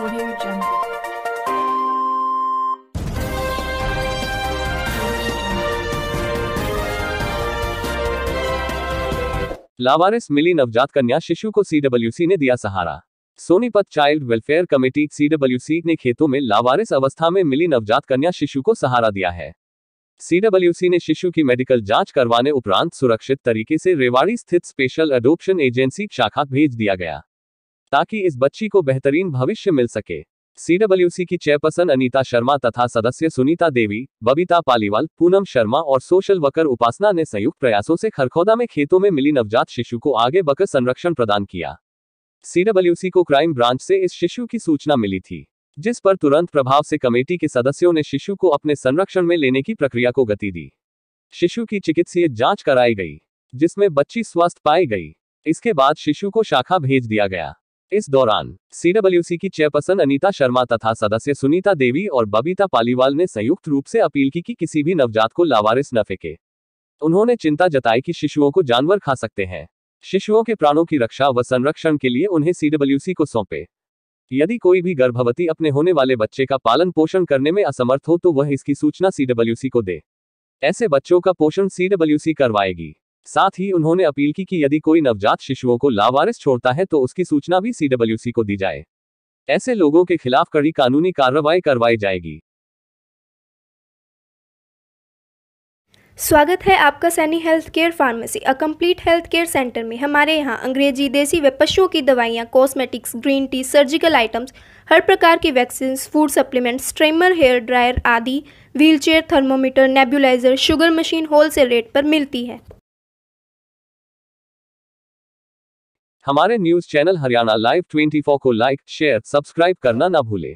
Audio Jungle. लावारिस मिली नवजात कन्या शिशु को सीडब्ल्यूसी ने दिया सहारा Sonipat child welfare committee CWC ने खेतों में लावारिस अवस्था में मिली नवजात कन्या शिशु को सहारा दिया है सीडब्ल्यूसी ने शिशु की मेडिकल जांच करवाने उपरांत सुरक्षित तरीके से रेवाड़ी स्थित स्पेशल एडोप्शन एजेंसी शाखा भेज दिया गया ताकि इस बच्ची को बेहतरीन भविष्य मिल सके सीडब्ल्यूसी की चेयरपर्सन अनीता शर्मा तथा सदस्य सुनीता देवी बबीता पालीवाल पूनम शर्मा और सोशल वर्कर उपासना ने संयुक्त प्रयासों से खरखौदा में खेतों में मिली नवजात शिशु को आगे बढ़कर संरक्षण प्रदान किया सीडब्ल्यूसी को क्राइम ब्रांच से इस शिशु की सूचना मिली थी जिस पर तुरंत प्रभाव से कमेटी के सदस्यों ने शिशु को अपने संरक्षण में लेने की प्रक्रिया को गति दी शिशु की चिकित्सीय जांच कराई गई जिसमें बच्ची स्वस्थ पाई गई इसके बाद शिशु को शाखा भेज दिया गया इस दौरान सीडब्ल्यूसी की चेयरपर्सन अनीता शर्मा तथा सदस्य सुनीता देवी और बबीता पालीवाल ने संयुक्त रूप से अपील की कि किसी भी नवजात को लावारिस न फेंके उन्होंने चिंता जताई कि शिशुओं को जानवर खा सकते हैं शिशुओं के प्राणों की रक्षा व संरक्षण के लिए उन्हें सीडब्ल्यूसी को सौंपे यदि कोई भी गर्भवती अपने होने वाले बच्चे का पालन पोषण करने में असमर्थ हो तो वह इसकी सूचना सीडब्ल्यूसी को दे ऐसे बच्चों का पोषण सीडब्ल्यूसी करवाएगी साथ ही उन्होंने अपील की कि यदि कोई नवजात शिशुओं को लावारिस छोड़ता है तो उसकी सूचना भी सीडब्ल्यूसी को दी जाए ऐसे लोगों के खिलाफ कड़ी कानूनी कार्रवाई करवाई जाएगी स्वागत है आपका Saini health care pharmacy a complete health care centre में हमारे यहाँ अंग्रेजी देसी व पशुओं की दवाइयाँ cosmetics green tea surgical items हर प्रकार की vaccine food supplements steamer hair dryer आदि wheelchair thermometer nebuliser sugar machine wholesale rate पर मिलती है हमारे न्यूज चैनल हरियाणा लाइव 24 को लाइक शेयर सब्सक्राइब करना न भूलें